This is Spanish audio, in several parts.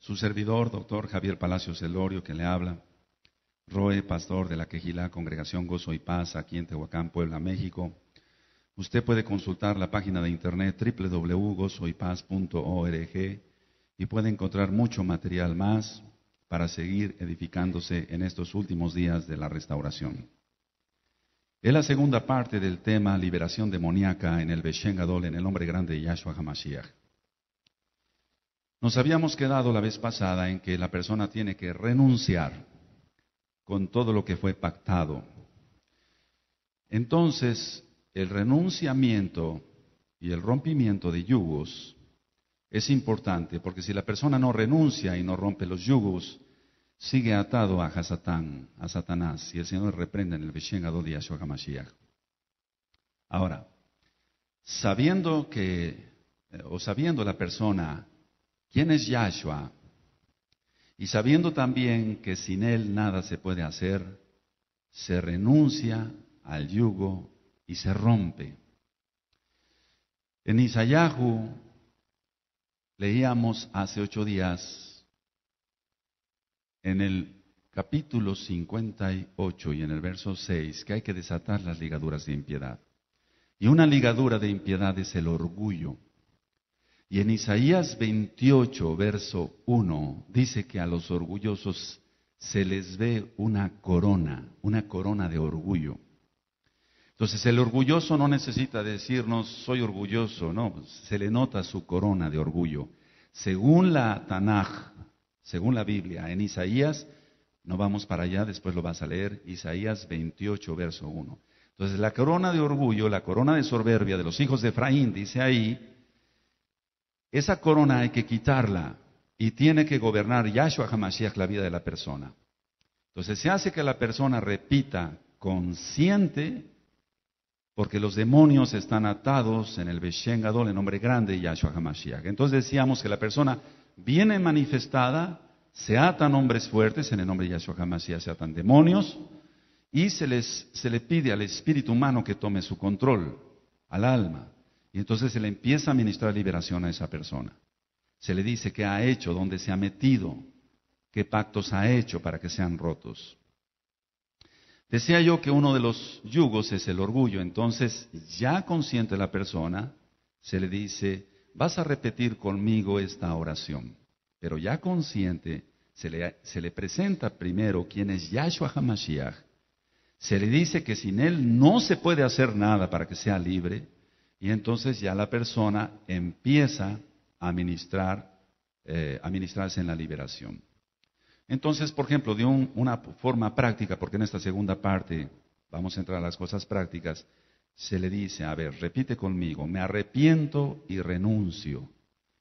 Su servidor, doctor Javier Palacios Elorio, que le habla. Roe, pastor de la Quejila, Congregación Gozo y Paz, aquí en Tehuacán, Puebla, México. Usted puede consultar la página de internet www.gozoypaz.org y puede encontrar mucho material más para seguir edificándose en estos últimos días de la restauración. Es la segunda parte del tema Liberación demoníaca en el Beshen en el hombre grande de Yahshua HaMashiach. Nos habíamos quedado la vez pasada en que la persona tiene que renunciar con todo lo que fue pactado. Entonces, el renunciamiento y el rompimiento de yugos es importante, porque si la persona no renuncia y no rompe los yugos, sigue atado a a Satanás, y el Señor reprende en el Vishengado de Yahshua Ahora, sabiendo que, eh, o sabiendo la persona ¿Quién es Yahshua? Y sabiendo también que sin Él nada se puede hacer, se renuncia al yugo y se rompe. En Isayahu leíamos hace ocho días, en el capítulo 58 y en el verso 6, que hay que desatar las ligaduras de impiedad. Y una ligadura de impiedad es el orgullo. Y en Isaías 28, verso 1, dice que a los orgullosos se les ve una corona, una corona de orgullo. Entonces el orgulloso no necesita decirnos soy orgulloso, no, se le nota su corona de orgullo. Según la Tanaj, según la Biblia, en Isaías, no vamos para allá, después lo vas a leer, Isaías 28, verso 1. Entonces la corona de orgullo, la corona de soberbia de los hijos de Efraín, dice ahí, esa corona hay que quitarla y tiene que gobernar Yahshua HaMashiach la vida de la persona. Entonces se hace que la persona repita consciente, porque los demonios están atados en el Veshengadol, el nombre grande de Yahshua HaMashiach. Entonces decíamos que la persona viene manifestada, se atan hombres fuertes en el nombre de Yahshua HaMashiach, se atan demonios, y se, les, se le pide al espíritu humano que tome su control, al alma. Y entonces se le empieza a ministrar liberación a esa persona. Se le dice qué ha hecho, dónde se ha metido, qué pactos ha hecho para que sean rotos. Decía yo que uno de los yugos es el orgullo, entonces ya consciente la persona, se le dice, vas a repetir conmigo esta oración, pero ya consciente se le, se le presenta primero quién es Yahshua HaMashiach, se le dice que sin él no se puede hacer nada para que sea libre, y entonces ya la persona empieza a ministrar, eh, ministrarse en la liberación. Entonces, por ejemplo, de una forma práctica, porque en esta segunda parte vamos a entrar a las cosas prácticas, se le dice, a ver, repite conmigo, me arrepiento y renuncio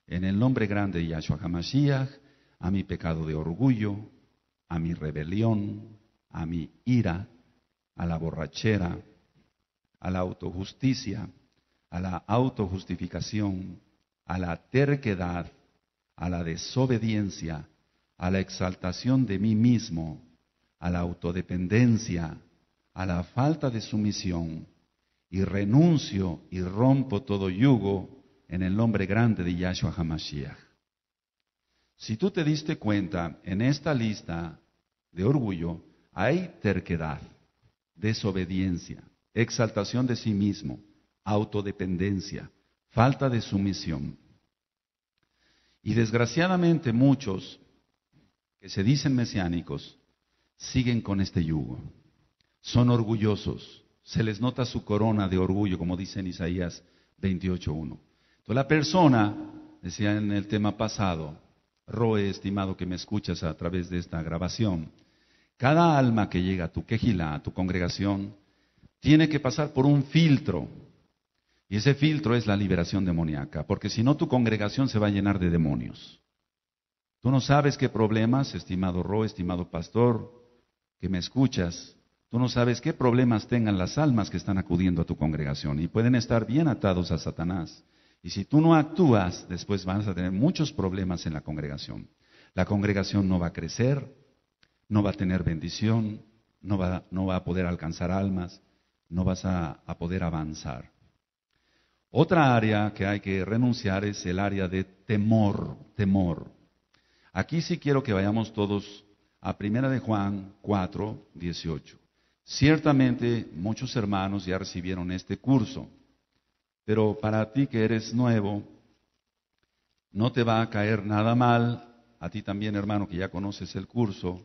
en el nombre grande de Yahshua HaMashiach a mi pecado de orgullo, a mi rebelión, a mi ira, a la borrachera, a la autojusticia, a la autojustificación, a la terquedad, a la desobediencia, a la exaltación de mí mismo, a la autodependencia, a la falta de sumisión, y renuncio y rompo todo yugo en el nombre grande de Yahshua Hamashiach. Si tú te diste cuenta, en esta lista de orgullo hay terquedad, desobediencia, exaltación de sí mismo, autodependencia, falta de sumisión. Y desgraciadamente muchos que se dicen mesiánicos siguen con este yugo. Son orgullosos, se les nota su corona de orgullo, como dice en Isaías 28.1. Entonces la persona, decía en el tema pasado, Roe, estimado que me escuchas a través de esta grabación, cada alma que llega a tu quejila, a tu congregación, tiene que pasar por un filtro y ese filtro es la liberación demoníaca, porque si no tu congregación se va a llenar de demonios. Tú no sabes qué problemas, estimado Ro, estimado pastor, que me escuchas, tú no sabes qué problemas tengan las almas que están acudiendo a tu congregación y pueden estar bien atados a Satanás. Y si tú no actúas, después vas a tener muchos problemas en la congregación. La congregación no va a crecer, no va a tener bendición, no va, a poder alcanzar almas, no vas a poder avanzar. Otra área que hay que renunciar es el área de temor, temor. Aquí sí quiero que vayamos todos a Primera de Juan 4, 18. Ciertamente muchos hermanos ya recibieron este curso, pero para ti que eres nuevo, no te va a caer nada mal, a ti también hermano que ya conoces el curso,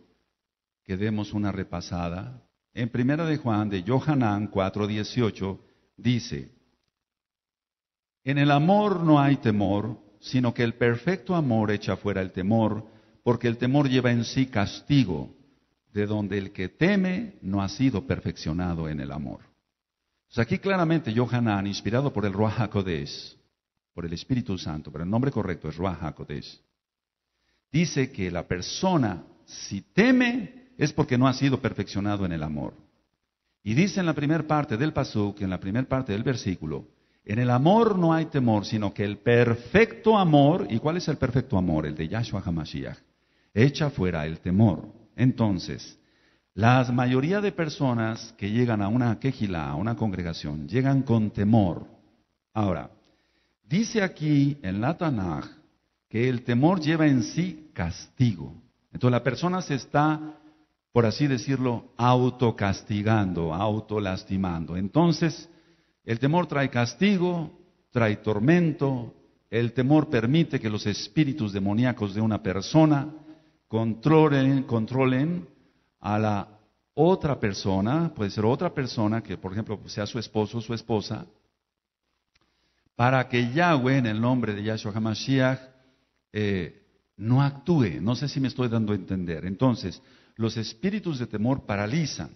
que demos una repasada. En Primera de Juan de 4, 18 dice, en el amor no hay temor, sino que el perfecto amor echa fuera el temor, porque el temor lleva en sí castigo, de donde el que teme no ha sido perfeccionado en el amor. aquí claramente Johanan, inspirado por el Ruach HaKodesh, por el Espíritu Santo, pero el nombre correcto es Ruach HaKodesh, dice que la persona, si teme, es porque no ha sido perfeccionado en el amor. Y dice en la primera parte del pasú, que en la primera parte del versículo, en el amor no hay temor, sino que el perfecto amor, ¿y cuál es el perfecto amor? El de Yahshua Hamashiach, echa fuera el temor. Entonces, la mayoría de personas que llegan a una quejila, a una congregación, llegan con temor. Ahora, dice aquí en la Tanaj que el temor lleva en sí castigo. Entonces la persona se está, por así decirlo, autocastigando, autolastimando. Entonces, el temor trae castigo, trae tormento, el temor permite que los espíritus demoníacos de una persona controlen, a la otra persona, puede ser otra persona que por ejemplo sea su esposo o su esposa, para que Yahweh en el nombre de Yahshua HaMashiach eh, no actúe. No sé si me estoy dando a entender. Entonces, los espíritus de temor paralizan.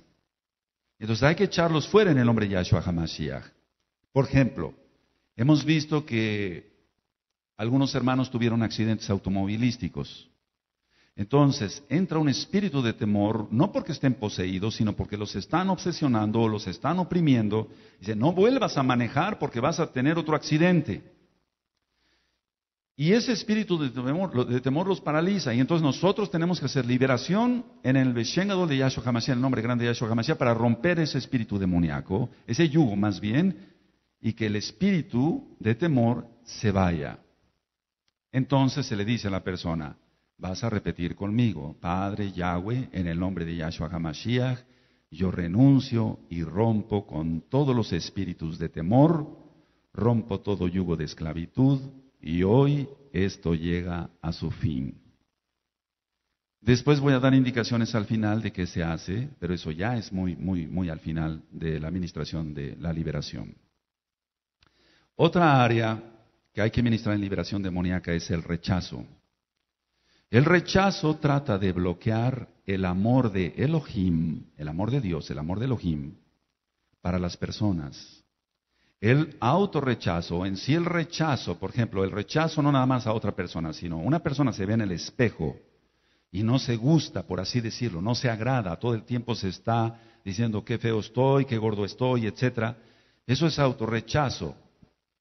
Entonces hay que echarlos fuera en el nombre de Yahshua HaMashiach. Por ejemplo, hemos visto que algunos hermanos tuvieron accidentes automovilísticos. Entonces, entra un espíritu de temor, no porque estén poseídos, sino porque los están obsesionando o los están oprimiendo. Dice, no vuelvas a manejar porque vas a tener otro accidente. Y ese espíritu de temor, de los paraliza. Y entonces nosotros tenemos que hacer liberación en el Beshengado de Yahshua Hamashiach, en el nombre grande de Yahshua Hamashiach, para romper ese espíritu demoníaco, ese yugo más bien, y que el espíritu de temor se vaya. Entonces se le dice a la persona, vas a repetir conmigo, Padre Yahweh, en el nombre de Yahshua HaMashiach, yo renuncio y rompo con todos los espíritus de temor, rompo todo yugo de esclavitud y hoy esto llega a su fin. Después voy a dar indicaciones al final de qué se hace, pero eso ya es muy, muy, muy al final de la administración de la liberación. Otra área que hay que ministrar en liberación demoníaca es el rechazo. El rechazo trata de bloquear el amor de Elohim, el amor de Dios, el amor de Elohim, para las personas. El autorrechazo, en sí el rechazo, por ejemplo, el rechazo no nada más a otra persona, sino una persona se ve en el espejo y no se gusta, por así decirlo, no se agrada, todo el tiempo se está diciendo qué feo estoy, qué gordo estoy, etcétera. Eso es autorrechazo.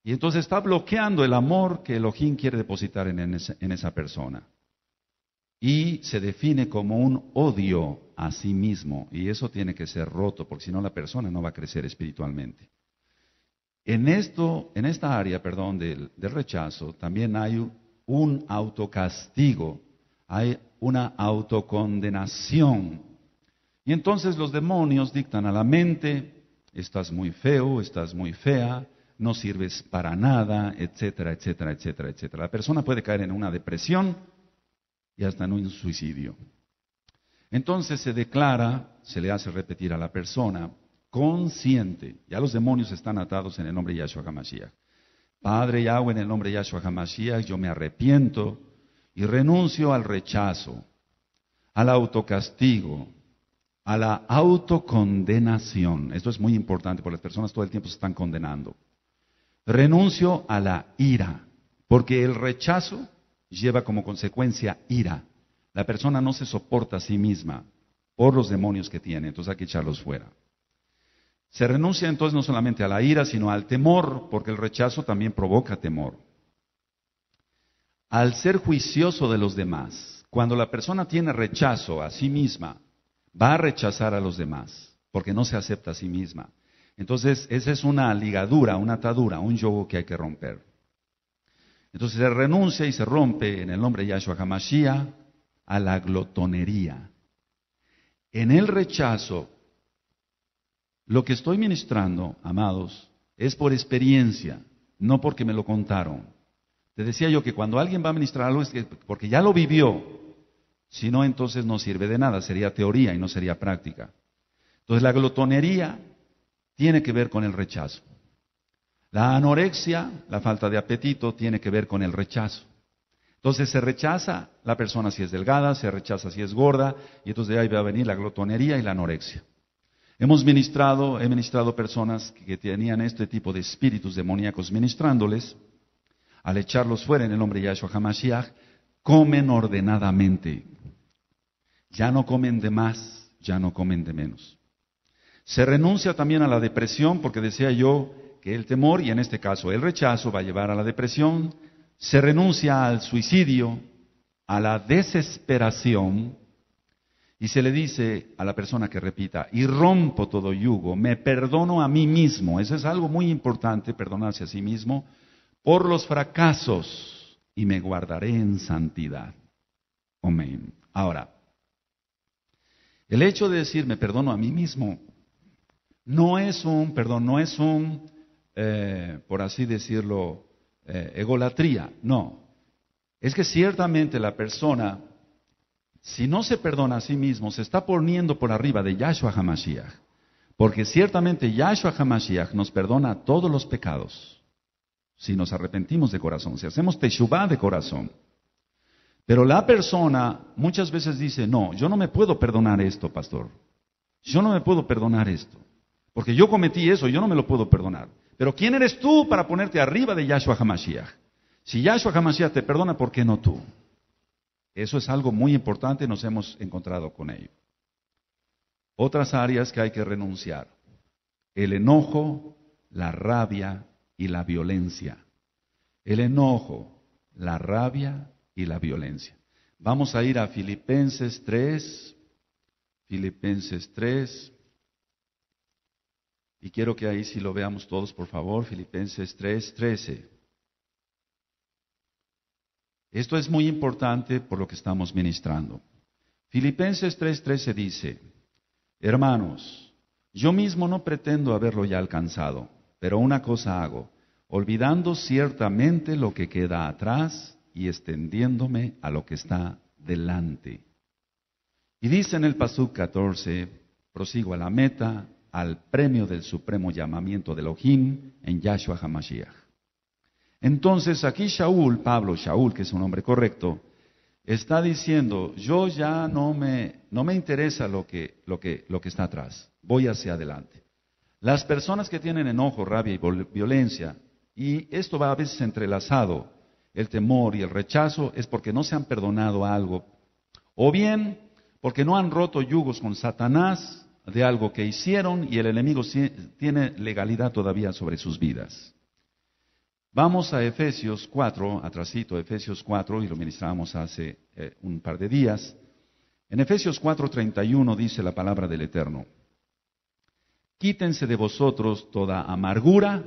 Y entonces está bloqueando el amor que el Elohim quiere depositar en, esa, persona. Y se define como un odio a sí mismo. Y eso tiene que ser roto, porque si no la persona no va a crecer espiritualmente. En, esto, en esta área, perdón, del, del rechazo, también hay un autocastigo, hay una autocondenación. Y entonces los demonios dictan a la mente, estás muy feo, estás muy fea, no sirves para nada, etcétera, etcétera, etcétera, etcétera. La persona puede caer en una depresión y hasta en un suicidio. Entonces se declara, se le hace repetir a la persona consciente, ya los demonios están atados en el nombre de Yahshua HaMashiach. Padre Yahweh, en el nombre de Yahshua HaMashiach, yo me arrepiento y renuncio al rechazo, al autocastigo, a la autocondenación. Esto es muy importante porque las personas todo el tiempo se están condenando. Renuncio a la ira, porque el rechazo lleva como consecuencia ira. La persona no se soporta a sí misma por los demonios que tiene, entonces hay que echarlos fuera. Se renuncia entonces no solamente a la ira, sino al temor, porque el rechazo también provoca temor. Al ser juicioso de los demás, cuando la persona tiene rechazo a sí misma, va a rechazar a los demás, porque no se acepta a sí misma. Entonces, esa es una ligadura, una atadura, un yogo que hay que romper. Entonces se renuncia y se rompe en el nombre de Yahshua Hamashiach a la glotonería. En el rechazo, lo que estoy ministrando, amados, es por experiencia, no porque me lo contaron. Te decía yo que cuando alguien va a ministrar algo es porque ya lo vivió, si no entonces no sirve de nada, sería teoría y no sería práctica. Entonces la glotonería tiene que ver con el rechazo. La anorexia, la falta de apetito, tiene que ver con el rechazo. Entonces se rechaza la persona si es delgada, se rechaza si es gorda, y entonces de ahí va a venir la glotonería y la anorexia. Hemos ministrado, he ministrado personas que tenían este tipo de espíritus demoníacos ministrándoles, al echarlos fuera en el nombre de Yahshua Hamashiach, comen ordenadamente. Ya no comen de más, ya no comen de menos. Se renuncia también a la depresión porque decía yo que el temor y en este caso el rechazo va a llevar a la depresión. Se renuncia al suicidio, a la desesperación y se le dice a la persona que repita, y rompo todo yugo, me perdono a mí mismo. Eso es algo muy importante, perdonarse a sí mismo por los fracasos y me guardaré en santidad. Amén. Ahora, el hecho de decir me perdono a mí mismo no es un, perdón, no es un, eh, por así decirlo, eh, egolatría, no. Es que ciertamente la persona, si no se perdona a sí mismo, se está poniendo por arriba de Yahshua Hamashiach. Porque ciertamente Yahshua Hamashiach nos perdona todos los pecados. Si nos arrepentimos de corazón, si hacemos Teshuvah de corazón. Pero la persona muchas veces dice, no, yo no me puedo perdonar esto, pastor. Yo no me puedo perdonar esto. Porque yo cometí eso, yo no me lo puedo perdonar. Pero ¿quién eres tú para ponerte arriba de Yahshua Hamashiach? Si Yahshua Hamashiach te perdona, ¿por qué no tú? Eso es algo muy importante nos hemos encontrado con ello. Otras áreas que hay que renunciar. El enojo, la rabia y la violencia. El enojo, la rabia y la violencia. Vamos a ir a Filipenses 3. Filipenses 3. Y quiero que ahí sí lo veamos todos, por favor, Filipenses 3:13. Esto es muy importante por lo que estamos ministrando. Filipenses 3:13 dice, Hermanos, yo mismo no pretendo haberlo ya alcanzado, pero una cosa hago, olvidando ciertamente lo que queda atrás y extendiéndome a lo que está delante. Y dice en el Pasú 14, prosigo a la meta al premio del supremo llamamiento de Elohim en Yahshua HaMashiach. Entonces aquí Shaul, Pablo Shaul, que es un nombre correcto, está diciendo, yo ya no me, no me interesa lo que, lo, que, lo que está atrás, voy hacia adelante. Las personas que tienen enojo, rabia y violencia, y esto va a veces entrelazado, el temor y el rechazo es porque no se han perdonado algo, o bien porque no han roto yugos con Satanás, de algo que hicieron y el enemigo tiene legalidad todavía sobre sus vidas. Vamos a Efesios 4, atrasito Efesios 4, y lo ministramos hace eh, un par de días. En Efesios 31, dice la palabra del Eterno, quítense de vosotros toda amargura,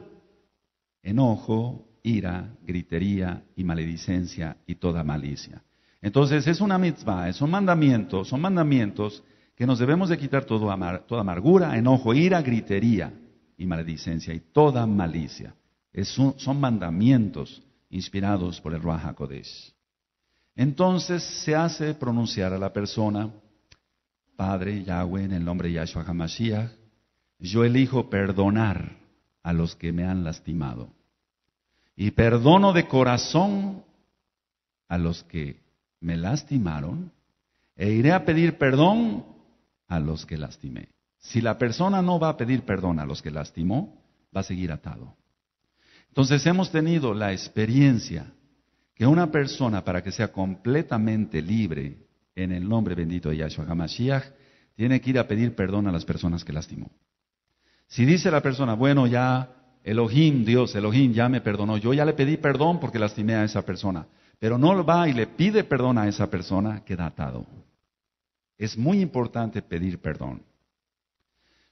enojo, ira, gritería y maledicencia y toda malicia. Entonces es una mitzvah, son mandamientos, son mandamientos que nos debemos de quitar toda amargura, enojo, ira, gritería y maledicencia y toda malicia. son mandamientos inspirados por el Ruach HaKodesh. Entonces se hace pronunciar a la persona, Padre Yahweh, en el nombre de Yahshua HaMashiach, yo elijo perdonar a los que me han lastimado. Y perdono de corazón a los que me lastimaron. E iré a pedir perdón a los que lastimé. Si la persona no va a pedir perdón a los que lastimó, va a seguir atado. Entonces hemos tenido la experiencia que una persona para que sea completamente libre en el nombre bendito de Yahshua HaMashiach, tiene que ir a pedir perdón a las personas que lastimó. Si dice la persona, bueno, ya Elohim, Dios, Elohim ya me perdonó, yo ya le pedí perdón porque lastimé a esa persona, pero no va y le pide perdón a esa persona, queda atado. Es muy importante pedir perdón.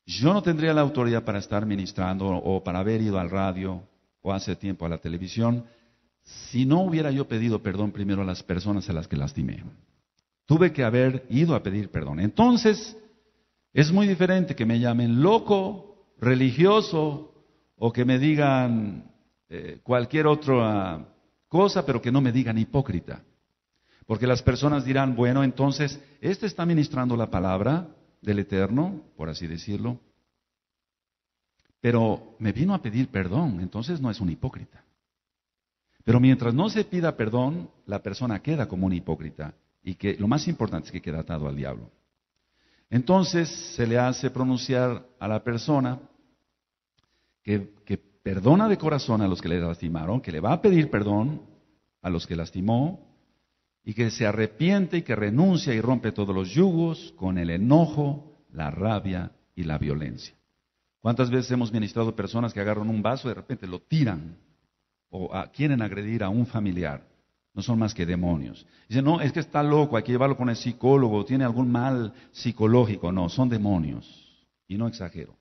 Yo no tendría la autoridad para estar ministrando o para haber ido al radio o hace tiempo a la televisión si no hubiera yo pedido perdón primero a las personas a las que lastimé. Tuve que haber ido a pedir perdón. Entonces, es muy diferente que me llamen loco, religioso o que me digan eh, cualquier otra cosa, pero que no me digan hipócrita. Porque las personas dirán, bueno, entonces, este está ministrando la palabra del Eterno, por así decirlo, pero me vino a pedir perdón, entonces no es un hipócrita. Pero mientras no se pida perdón, la persona queda como un hipócrita y que lo más importante es que queda atado al diablo. Entonces se le hace pronunciar a la persona que, que perdona de corazón a los que le lastimaron, que le va a pedir perdón a los que lastimó, y que se arrepiente y que renuncia y rompe todos los yugos con el enojo, la rabia y la violencia. ¿Cuántas veces hemos ministrado personas que agarran un vaso y de repente lo tiran o ah, quieren agredir a un familiar? No son más que demonios. Dicen, no, es que está loco, hay que llevarlo con el psicólogo, tiene algún mal psicológico. No, son demonios. Y no exagero.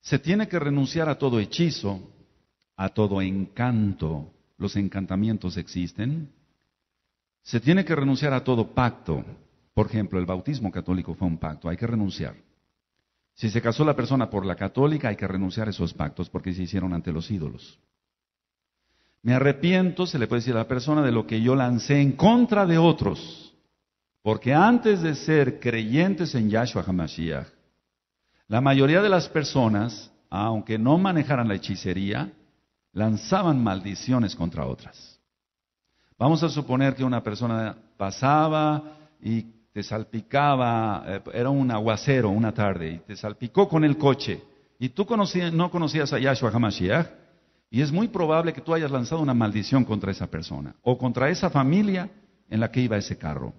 Se tiene que renunciar a todo hechizo, a todo encanto. Los encantamientos existen, se tiene que renunciar a todo pacto. Por ejemplo, el bautismo católico fue un pacto, hay que renunciar. Si se casó la persona por la católica, hay que renunciar a esos pactos porque se hicieron ante los ídolos. Me arrepiento, se le puede decir a la persona, de lo que yo lancé en contra de otros. Porque antes de ser creyentes en Yahshua HaMashiach, la mayoría de las personas, aunque no manejaran la hechicería, lanzaban maldiciones contra otras. Vamos a suponer que una persona pasaba y te salpicaba, eh, era un aguacero una tarde, y te salpicó con el coche, y tú no conocías a Yahshua HaMashiach, y es muy probable que tú hayas lanzado una maldición contra esa persona, o contra esa familia en la que iba ese carro.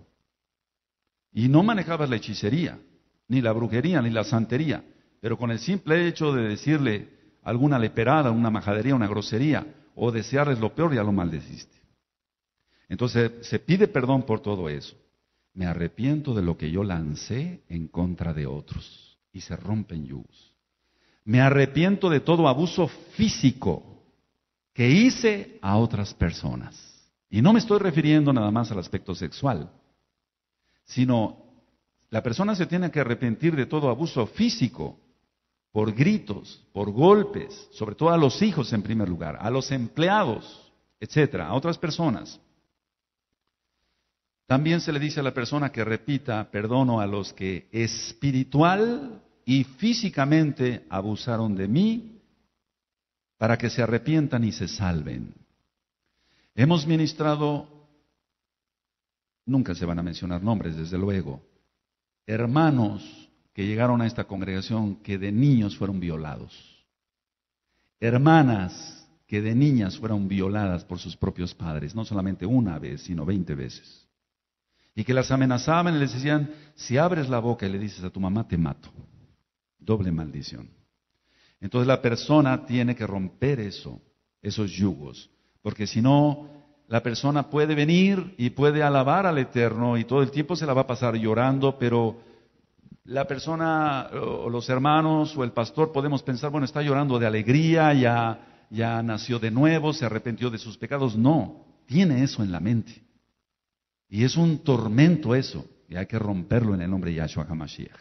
Y no manejabas la hechicería, ni la brujería, ni la santería, pero con el simple hecho de decirle alguna leperada, una majadería, una grosería, o desearles lo peor, ya lo maldeciste. Entonces se pide perdón por todo eso. Me arrepiento de lo que yo lancé en contra de otros y se rompen yugos. Me arrepiento de todo abuso físico que hice a otras personas. Y no me estoy refiriendo nada más al aspecto sexual, sino la persona se tiene que arrepentir de todo abuso físico, por gritos, por golpes, sobre todo a los hijos en primer lugar, a los empleados, etcétera, a otras personas. También se le dice a la persona que repita perdono a los que espiritual y físicamente abusaron de mí para que se arrepientan y se salven. Hemos ministrado, nunca se van a mencionar nombres, desde luego, hermanos que llegaron a esta congregación que de niños fueron violados, hermanas que de niñas fueron violadas por sus propios padres, no solamente una vez, sino veinte veces y que las amenazaban y les decían, si abres la boca y le dices a tu mamá, te mato. Doble maldición. Entonces la persona tiene que romper eso, esos yugos, porque si no, la persona puede venir y puede alabar al Eterno y todo el tiempo se la va a pasar llorando, pero la persona o los hermanos o el pastor podemos pensar, bueno, está llorando de alegría, ya, ya nació de nuevo, se arrepintió de sus pecados. No, tiene eso en la mente. Y es un tormento eso, y hay que romperlo en el nombre de Yahshua HaMashiach.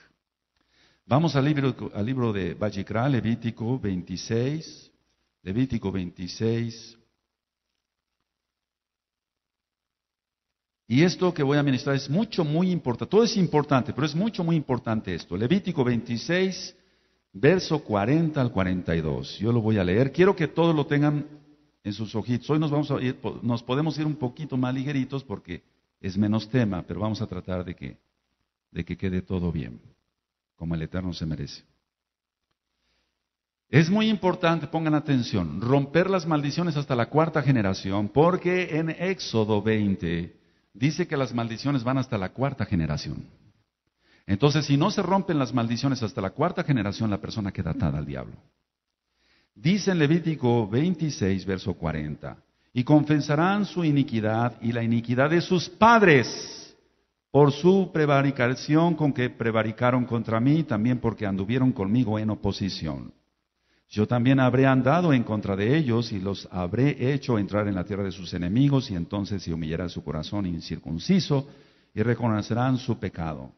Vamos al libro, al libro de Bajikra, Levítico 26, Levítico 26. Y esto que voy a ministrar es mucho, muy importante. Todo es importante, pero es mucho, muy importante esto. Levítico 26, verso 40 al 42. Yo lo voy a leer. Quiero que todos lo tengan en sus ojitos. Hoy nos, vamos a ir, nos podemos ir un poquito más ligeritos porque es menos tema, pero vamos a tratar de que, de que quede todo bien, como el Eterno se merece. Es muy importante, pongan atención, romper las maldiciones hasta la cuarta generación, porque en Éxodo 20 dice que las maldiciones van hasta la cuarta generación. Entonces, si no se rompen las maldiciones hasta la cuarta generación, la persona queda atada al diablo. Dice en Levítico 26, verso 40, y confesarán su iniquidad y la iniquidad de sus padres por su prevaricación con que prevaricaron contra mí, también porque anduvieron conmigo en oposición. Yo también habré andado en contra de ellos y los habré hecho entrar en la tierra de sus enemigos y entonces se humillará su corazón incircunciso y reconocerán su pecado.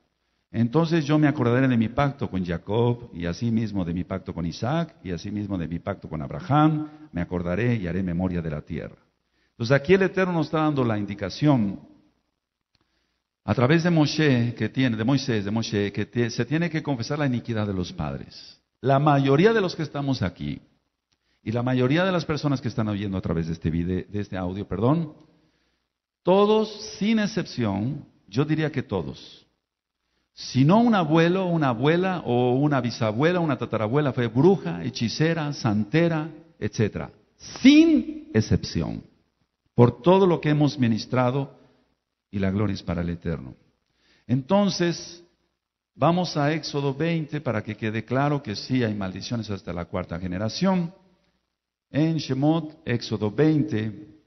Entonces yo me acordaré de mi pacto con Jacob y asimismo de mi pacto con Isaac y asimismo de mi pacto con Abraham, me acordaré y haré memoria de la tierra. Entonces aquí el Eterno nos está dando la indicación a través de Moshe que tiene, de Moisés, de Moshe, que se tiene que confesar la iniquidad de los padres. La mayoría de los que estamos aquí y la mayoría de las personas que están oyendo a través de este video, de este audio, perdón, todos sin excepción, yo diría que todos, si no un abuelo, una abuela o una bisabuela, una tatarabuela fue bruja, hechicera, santera, etcétera, sin excepción por todo lo que hemos ministrado y la gloria es para el Eterno. Entonces, vamos a Éxodo 20 para que quede claro que sí hay maldiciones hasta la cuarta generación. En Shemot, Éxodo 20,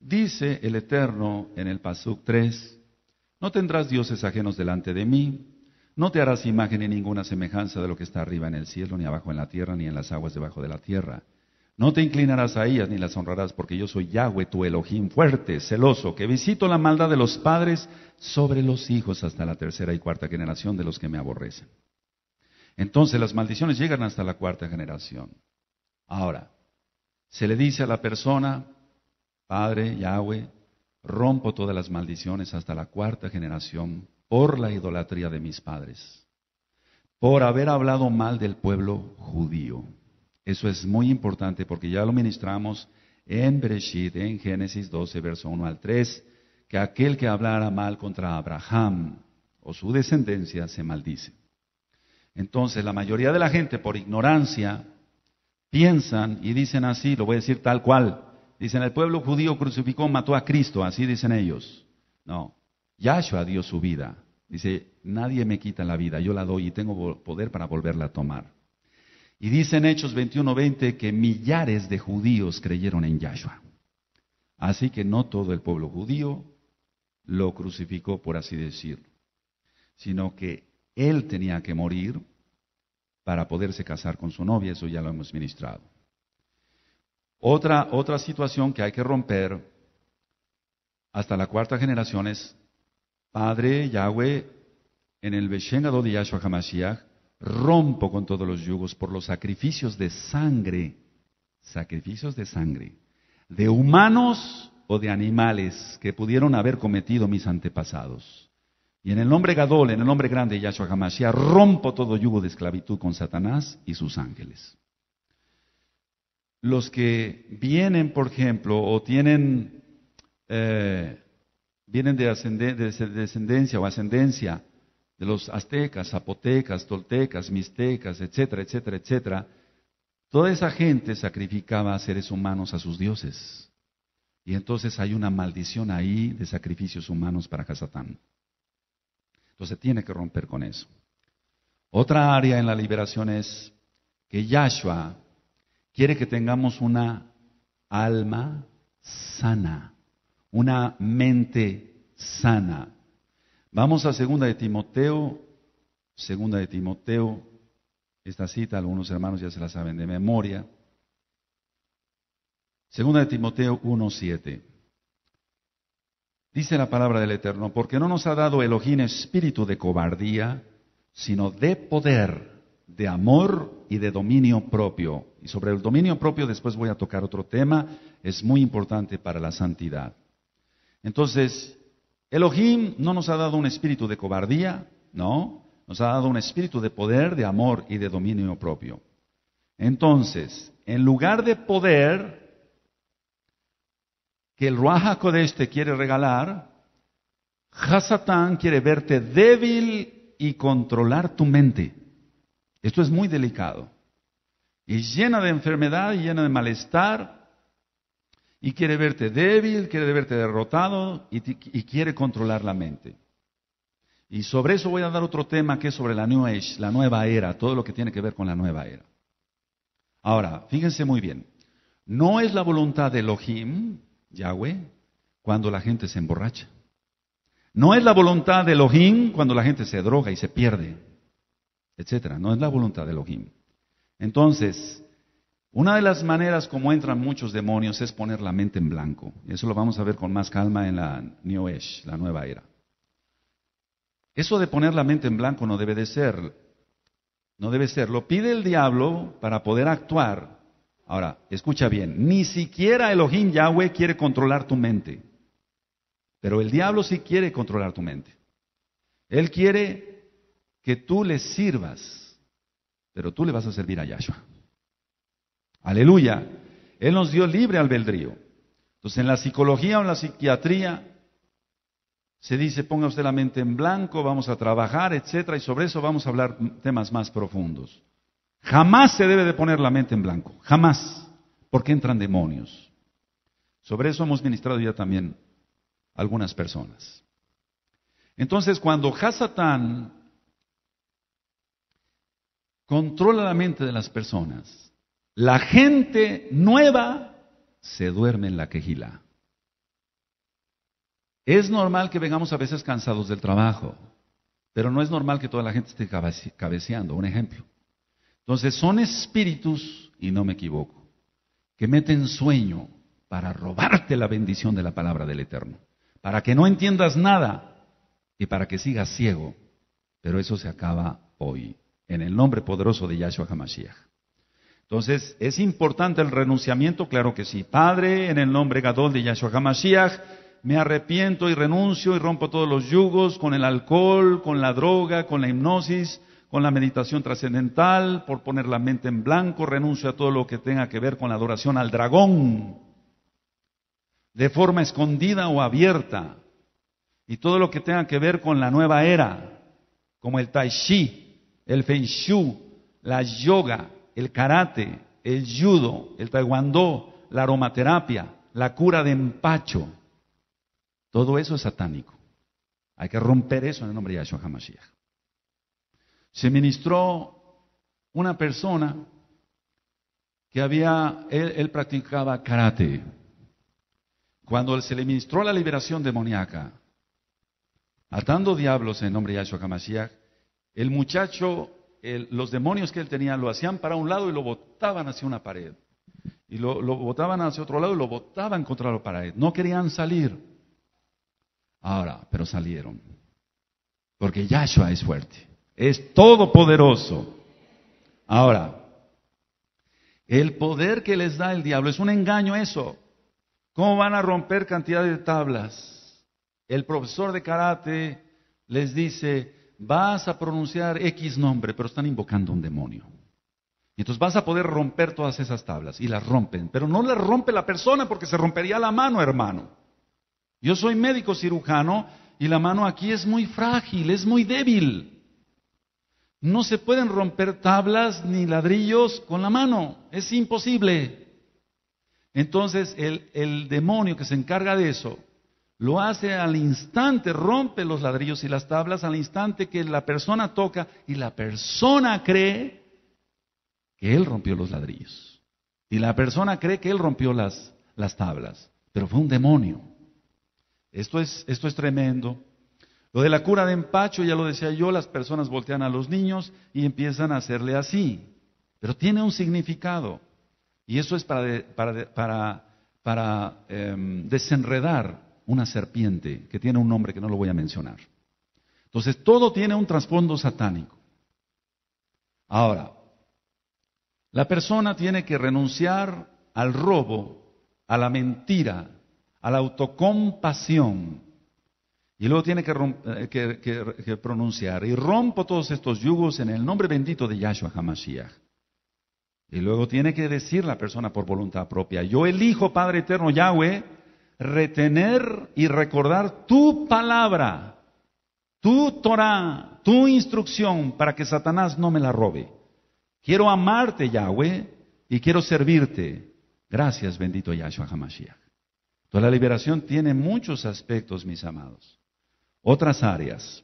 Dice el Eterno en el Pasuk 3, no tendrás dioses ajenos delante de mí, no te harás imagen ni ninguna semejanza de lo que está arriba en el cielo, ni abajo en la tierra, ni en las aguas debajo de la tierra. No te inclinarás a ellas ni las honrarás, porque yo soy Yahweh, tu Elohim, fuerte, celoso, que visito la maldad de los padres sobre los hijos hasta la tercera y cuarta generación de los que me aborrecen. Entonces las maldiciones llegan hasta la cuarta generación. Ahora, se le dice a la persona, Padre Yahweh, rompo todas las maldiciones hasta la cuarta generación por la idolatría de mis padres, por haber hablado mal del pueblo judío. Eso es muy importante porque ya lo ministramos en Bereshit, en Génesis 12, verso 1 al 3, que aquel que hablara mal contra Abraham o su descendencia se maldice. Entonces, la mayoría de la gente, por ignorancia, piensan y dicen así, lo voy a decir tal cual. Dicen, el pueblo judío crucificó, mató a Cristo, así dicen ellos. No, Yahshua dio su vida. Dice, nadie me quita la vida, yo la doy y tengo poder para volverla a tomar. Y dice en Hechos 21:20 que millares de judíos creyeron en Yahshua. Así que no todo el pueblo judío lo crucificó, por así decirlo, sino que él tenía que morir para poderse casar con su novia, eso ya lo hemos ministrado. Otra, otra situación que hay que romper hasta la cuarta generación es Padre Yahweh, en el Beshen de Yahshua HaMashiach, rompo con todos los yugos por los sacrificios de sangre, sacrificios de sangre, de humanos o de animales que pudieron haber cometido mis antepasados. Y en el nombre Gadol, en el nombre grande de Yahshua HaMashiach, rompo todo yugo de esclavitud con Satanás y sus ángeles. Los que vienen, por ejemplo, o tienen eh, vienen de, descendencia o ascendencia de los aztecas, zapotecas, toltecas, mixtecas, etcétera, etcétera, etcétera, toda esa gente sacrificaba a seres humanos a sus dioses. Y entonces hay una maldición ahí de sacrificios humanos para Casatán. Entonces tiene que romper con eso. Otra área en la liberación es que Yahshua quiere que tengamos una alma sana una mente sana. Vamos a segunda de Timoteo, segunda de Timoteo, esta cita algunos hermanos ya se la saben de memoria. Segunda de Timoteo 1:7. Dice la palabra del Eterno, porque no nos ha dado Elohim espíritu de cobardía, sino de poder, de amor y de dominio propio. Y sobre el dominio propio después voy a tocar otro tema, es muy importante para la santidad. Entonces, Elohim no nos ha dado un espíritu de cobardía, no, nos ha dado un espíritu de poder, de amor y de dominio propio. Entonces, en lugar de poder que el Ruach de te quiere regalar, Hasatán quiere verte débil y controlar tu mente. Esto es muy delicado. Y llena de enfermedad y llena de malestar, y quiere verte débil, quiere verte derrotado y, quiere controlar la mente. Y sobre eso voy a dar otro tema que es sobre la New Age, la nueva era, todo lo que tiene que ver con la nueva era. Ahora, fíjense muy bien, no es la voluntad de Elohim, Yahweh, cuando la gente se emborracha. No es la voluntad de Elohim cuando la gente se droga y se pierde, etcétera. No es la voluntad de Elohim. Entonces, una de las maneras como entran muchos demonios es poner la mente en blanco. Eso lo vamos a ver con más calma en la New Age, la nueva era. Eso de poner la mente en blanco no debe de ser. No debe ser. Lo pide el diablo para poder actuar. Ahora, escucha bien. Ni siquiera Elohim Yahweh quiere controlar tu mente. Pero el diablo sí quiere controlar tu mente. Él quiere que tú le sirvas. Pero tú le vas a servir a Yahshua. Aleluya. Él nos dio libre albedrío. Entonces, en la psicología o en la psiquiatría se dice, ponga usted la mente en blanco, vamos a trabajar, etcétera, y sobre eso vamos a hablar temas más profundos. Jamás se debe de poner la mente en blanco, jamás, porque entran demonios. Sobre eso hemos ministrado ya también algunas personas. Entonces, cuando Hasatán controla la mente de las personas, la gente nueva se duerme en la quejila. Es normal que vengamos a veces cansados del trabajo, pero no es normal que toda la gente esté cabeceando, un ejemplo. Entonces son espíritus, y no me equivoco, que meten sueño para robarte la bendición de la palabra del Eterno, para que no entiendas nada y para que sigas ciego. Pero eso se acaba hoy, en el nombre poderoso de Yahshua Hamashiach. Entonces, ¿es importante el renunciamiento? Claro que sí. Padre, en el nombre Gadol de Yahshua HaMashiach, me arrepiento y renuncio y rompo todos los yugos con el alcohol, con la droga, con la hipnosis, con la meditación trascendental, por poner la mente en blanco, renuncio a todo lo que tenga que ver con la adoración al dragón, de forma escondida o abierta, y todo lo que tenga que ver con la nueva era, como el tai chi, el feng shui, la yoga, el karate, el judo, el taekwondo, la aromaterapia, la cura de empacho. Todo eso es satánico. Hay que romper eso en el nombre de Yahshua HaMashiach. Se ministró una persona que había, él, practicaba karate. Cuando se le ministró la liberación demoníaca, atando diablos en el nombre de Yahshua HaMashiach, el muchacho los demonios que él tenía lo hacían para un lado y lo botaban hacia una pared. Y lo, lo botaban hacia otro lado y lo botaban contra la pared. No querían salir. Ahora, pero salieron. Porque Yahshua es fuerte. Es todopoderoso. Ahora, el poder que les da el diablo es un engaño eso. ¿Cómo van a romper cantidad de tablas? El profesor de karate les dice, vas a pronunciar X nombre, pero están invocando un demonio. Y entonces vas a poder romper todas esas tablas y las rompen, pero no las rompe la persona porque se rompería la mano, hermano. Yo soy médico cirujano y la mano aquí es muy frágil, es muy débil. No se pueden romper tablas ni ladrillos con la mano, es imposible. Entonces el, el, demonio que se encarga de eso lo hace al instante, rompe los ladrillos y las tablas al instante que la persona toca y la persona cree que él rompió los ladrillos. Y la persona cree que él rompió las, las tablas, pero fue un demonio. Esto es, esto es tremendo. Lo de la cura de empacho, ya lo decía yo, las personas voltean a los niños y empiezan a hacerle así, pero tiene un significado. Y eso es para, para, para, em, desenredar una serpiente que tiene un nombre que no lo voy a mencionar. Entonces, todo tiene un trasfondo satánico. Ahora, la persona tiene que renunciar al robo, a la mentira, a la autocompasión. Y luego tiene que, eh, pronunciar, y rompo todos estos yugos en el nombre bendito de Yahshua Hamashiach. Y luego tiene que decir la persona por voluntad propia, yo elijo, Padre Eterno Yahweh, retener y recordar tu palabra, tu Torah, tu instrucción para que Satanás no me la robe. Quiero amarte, Yahweh, y quiero servirte. Gracias, bendito Yahshua HaMashiach. Toda la liberación tiene muchos aspectos, mis amados. Otras áreas,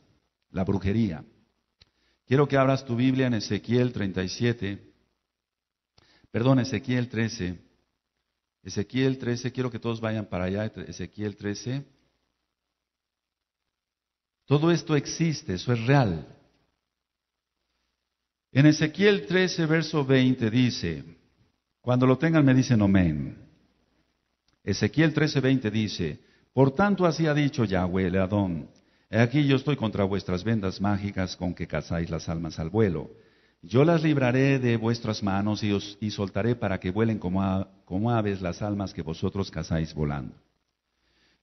la brujería. Quiero que abras tu Biblia en Ezequiel 37, perdón, Ezequiel 13. Ezequiel 13, quiero que todos vayan para allá, Ezequiel 13. Todo esto existe, eso es real. En Ezequiel 13, verso 20 dice, cuando lo tengan me dicen amén. Ezequiel 13, 20 dice, por tanto así ha dicho Yahweh el Adón, aquí yo estoy contra vuestras vendas mágicas con que cazáis las almas al vuelo yo las libraré de vuestras manos y, os, y soltaré para que vuelen como, como aves las almas que vosotros cazáis volando.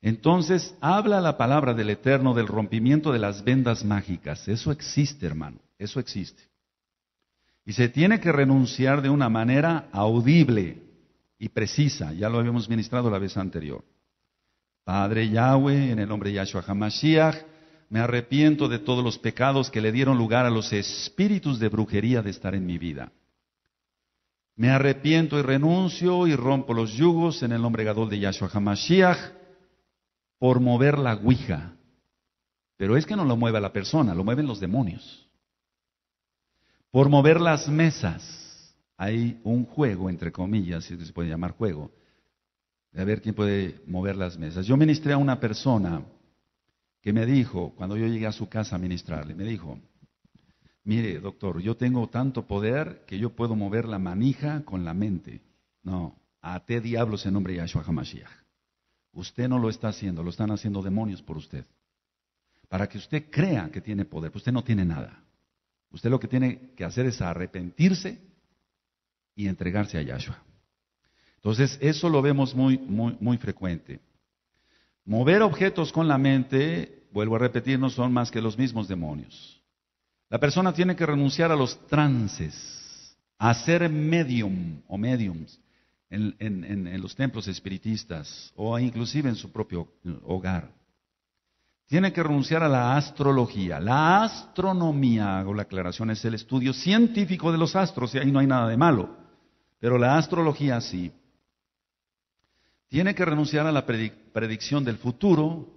Entonces habla la palabra del Eterno del rompimiento de las vendas mágicas. Eso existe, hermano, eso existe. Y se tiene que renunciar de una manera audible y precisa. Ya lo habíamos ministrado la vez anterior. Padre Yahweh, en el nombre de Yahshua HaMashiach, me arrepiento de todos los pecados que le dieron lugar a los espíritus de brujería de estar en mi vida. Me arrepiento y renuncio y rompo los yugos en el nombre gadol de Yahshua Hamashiach por mover la Ouija. Pero es que no lo mueve la persona, lo mueven los demonios. Por mover las mesas. Hay un juego, entre comillas, si se puede llamar juego, a ver quién puede mover las mesas. Yo ministré a una persona que me dijo, cuando yo llegué a su casa a ministrarle, me dijo, mire, doctor, yo tengo tanto poder que yo puedo mover la manija con la mente. No, a diablos en nombre de Yahshua HaMashiach. Usted no lo está haciendo, lo están haciendo demonios por usted. Para que usted crea que tiene poder, usted no tiene nada. Usted lo que tiene que hacer es arrepentirse y entregarse a Yahshua. Entonces, eso lo vemos muy, muy, muy frecuente. Mover objetos con la mente, vuelvo a repetir, no son más que los mismos demonios. La persona tiene que renunciar a los trances, a ser medium o mediums en, los templos espiritistas o inclusive en su propio hogar. Tiene que renunciar a la astrología. La astronomía, hago la aclaración, es el estudio científico de los astros y ahí no hay nada de malo. Pero la astrología sí tiene que renunciar a la predicción del futuro,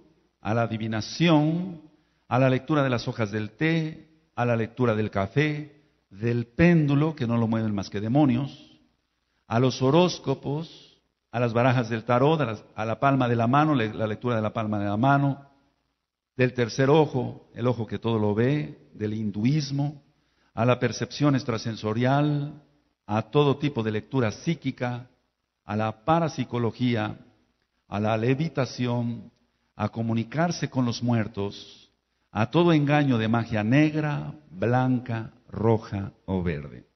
a la adivinación, a la lectura de las hojas del té, a la lectura del café, del péndulo, que no lo mueven más que demonios, a los horóscopos, a las barajas del tarot, a, la palma de la mano, la lectura de la palma de la mano, del tercer ojo, el ojo que todo lo ve, del hinduismo, a la percepción extrasensorial, a todo tipo de lectura psíquica, a la parapsicología, a la levitación, a comunicarse con los muertos, a todo engaño de magia negra, blanca, roja o verde.